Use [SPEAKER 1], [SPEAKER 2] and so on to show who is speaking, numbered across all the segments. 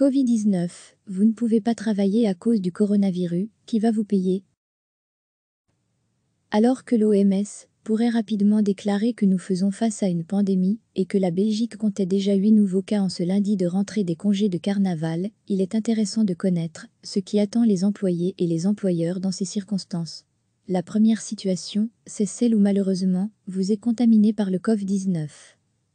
[SPEAKER 1] Covid-19, vous ne pouvez pas travailler à cause du coronavirus, qui va vous payer Alors que l'OMS pourrait rapidement déclarer que nous faisons face à une pandémie et que la Belgique comptait déjà huit nouveaux cas en ce lundi de rentrée des congés de carnaval, il est intéressant de connaître ce qui attend les employés et les employeurs dans ces circonstances. La première situation, c'est celle où malheureusement, vous êtes contaminé par le Covid-19.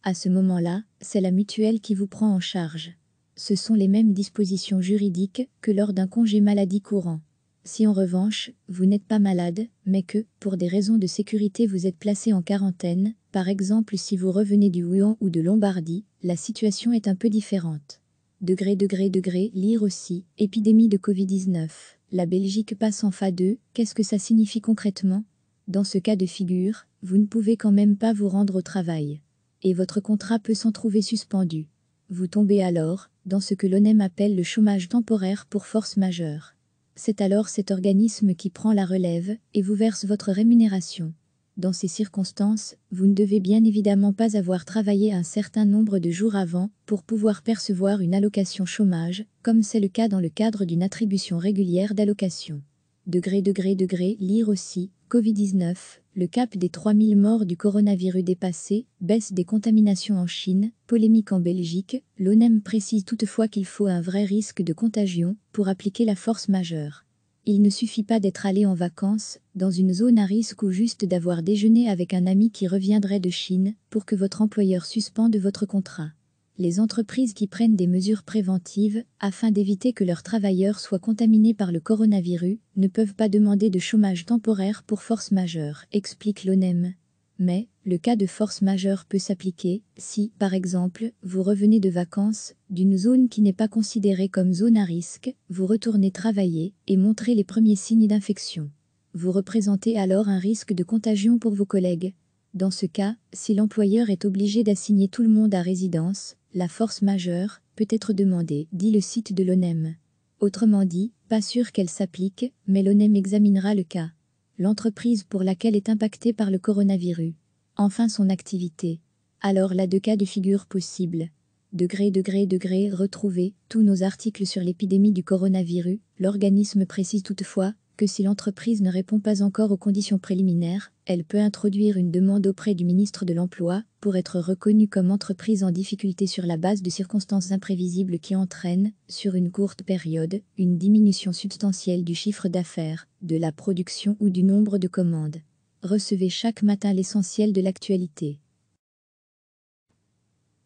[SPEAKER 1] À ce moment-là, c'est la mutuelle qui vous prend en charge. Ce sont les mêmes dispositions juridiques que lors d'un congé maladie courant. Si en revanche, vous n'êtes pas malade, mais que, pour des raisons de sécurité, vous êtes placé en quarantaine, par exemple si vous revenez du Wuhan ou de Lombardie, la situation est un peu différente. Degré, degré, degré, lire aussi, épidémie de Covid-19. La Belgique passe en phase 2, qu'est-ce que ça signifie concrètement Dans ce cas de figure, vous ne pouvez quand même pas vous rendre au travail. Et votre contrat peut s'en trouver suspendu. Vous tombez alors, dans ce que l'ONEM appelle le chômage temporaire pour force majeure. C'est alors cet organisme qui prend la relève et vous verse votre rémunération. Dans ces circonstances, vous ne devez bien évidemment pas avoir travaillé un certain nombre de jours avant pour pouvoir percevoir une allocation chômage, comme c'est le cas dans le cadre d'une attribution régulière d'allocation. Degré, degré, degré, lire aussi, Covid-19, le cap des 3000 morts du coronavirus dépassé, baisse des contaminations en Chine, polémique en Belgique, l'ONEM précise toutefois qu'il faut un vrai risque de contagion pour appliquer la force majeure. Il ne suffit pas d'être allé en vacances, dans une zone à risque ou juste d'avoir déjeuné avec un ami qui reviendrait de Chine pour que votre employeur suspende votre contrat les entreprises qui prennent des mesures préventives afin d'éviter que leurs travailleurs soient contaminés par le coronavirus ne peuvent pas demander de chômage temporaire pour force majeure, explique l'ONEM. Mais le cas de force majeure peut s'appliquer si, par exemple, vous revenez de vacances d'une zone qui n'est pas considérée comme zone à risque, vous retournez travailler et montrez les premiers signes d'infection. Vous représentez alors un risque de contagion pour vos collègues. Dans ce cas, si l'employeur est obligé d'assigner tout le monde à résidence, la force majeure peut être demandée, dit le site de l'ONEM. Autrement dit, pas sûr qu'elle s'applique, mais l'ONEM examinera le cas. L'entreprise pour laquelle est impactée par le coronavirus. Enfin son activité. Alors là deux cas de figure possibles. Degré, degré, degré, retrouvez tous nos articles sur l'épidémie du coronavirus. L'organisme précise toutefois que si l'entreprise ne répond pas encore aux conditions préliminaires, elle peut introduire une demande auprès du ministre de l'Emploi pour être reconnue comme entreprise en difficulté sur la base de circonstances imprévisibles qui entraînent, sur une courte période, une diminution substantielle du chiffre d'affaires, de la production ou du nombre de commandes. Recevez chaque matin l'essentiel de l'actualité.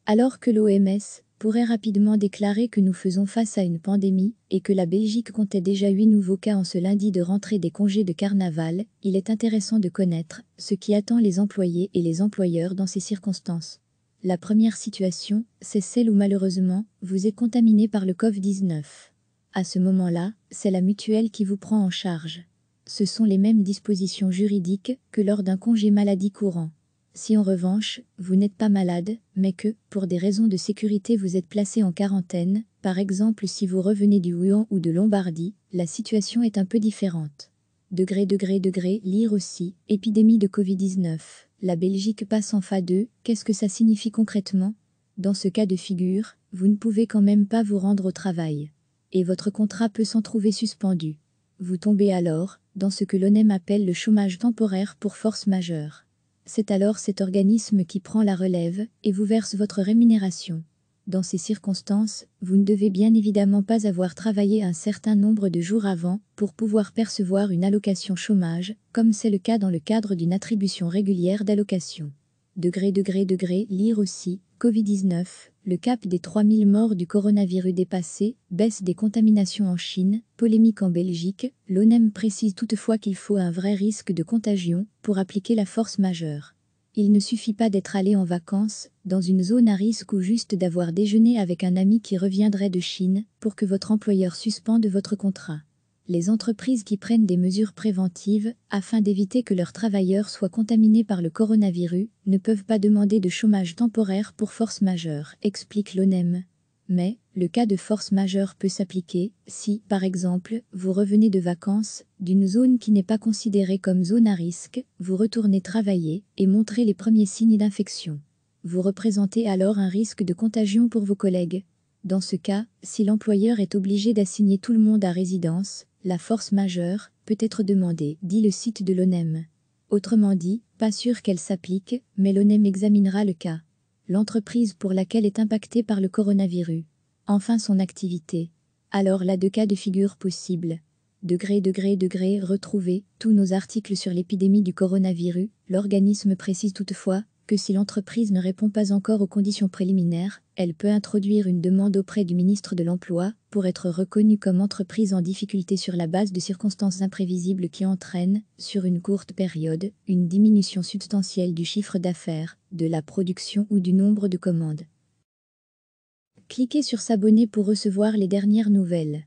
[SPEAKER 1] Alors que l'OMS pourrait rapidement déclarer que nous faisons face à une pandémie et que la Belgique comptait déjà huit nouveaux cas en ce lundi de rentrée des congés de carnaval, il est intéressant de connaître ce qui attend les employés et les employeurs dans ces circonstances. La première situation, c'est celle où malheureusement, vous êtes contaminé par le Covid-19. À ce moment-là, c'est la mutuelle qui vous prend en charge. Ce sont les mêmes dispositions juridiques que lors d'un congé maladie courant. Si en revanche, vous n'êtes pas malade, mais que, pour des raisons de sécurité, vous êtes placé en quarantaine, par exemple si vous revenez du Wuhan ou de Lombardie, la situation est un peu différente. Degré, degré, degré, lire aussi, épidémie de Covid-19. La Belgique passe en phase 2, qu'est-ce que ça signifie concrètement Dans ce cas de figure, vous ne pouvez quand même pas vous rendre au travail. Et votre contrat peut s'en trouver suspendu. Vous tombez alors dans ce que l'ONEM appelle le chômage temporaire pour force majeure c'est alors cet organisme qui prend la relève et vous verse votre rémunération. Dans ces circonstances, vous ne devez bien évidemment pas avoir travaillé un certain nombre de jours avant pour pouvoir percevoir une allocation chômage, comme c'est le cas dans le cadre d'une attribution régulière d'allocation. Degré, degré, degré, lire aussi, Covid-19, le cap des 3000 morts du coronavirus dépassé, baisse des contaminations en Chine, polémique en Belgique, l'ONEM précise toutefois qu'il faut un vrai risque de contagion pour appliquer la force majeure. Il ne suffit pas d'être allé en vacances, dans une zone à risque ou juste d'avoir déjeuné avec un ami qui reviendrait de Chine, pour que votre employeur suspende votre contrat les entreprises qui prennent des mesures préventives afin d'éviter que leurs travailleurs soient contaminés par le coronavirus ne peuvent pas demander de chômage temporaire pour force majeure, explique l'ONEM. Mais, le cas de force majeure peut s'appliquer si, par exemple, vous revenez de vacances d'une zone qui n'est pas considérée comme zone à risque, vous retournez travailler et montrez les premiers signes d'infection. Vous représentez alors un risque de contagion pour vos collègues, dans ce cas, si l'employeur est obligé d'assigner tout le monde à résidence, la force majeure peut être demandée, dit le site de l'ONEM. Autrement dit, pas sûr qu'elle s'applique, mais l'ONEM examinera le cas. L'entreprise pour laquelle est impactée par le coronavirus. Enfin son activité. Alors là deux cas de figure possibles. Degré, degré, degré, retrouvé, tous nos articles sur l'épidémie du coronavirus. L'organisme précise toutefois que si l'entreprise ne répond pas encore aux conditions préliminaires, elle peut introduire une demande auprès du ministre de l'Emploi pour être reconnue comme entreprise en difficulté sur la base de circonstances imprévisibles qui entraînent, sur une courte période, une diminution substantielle du chiffre d'affaires, de la production ou du nombre de commandes. Cliquez sur S'abonner pour recevoir les dernières nouvelles.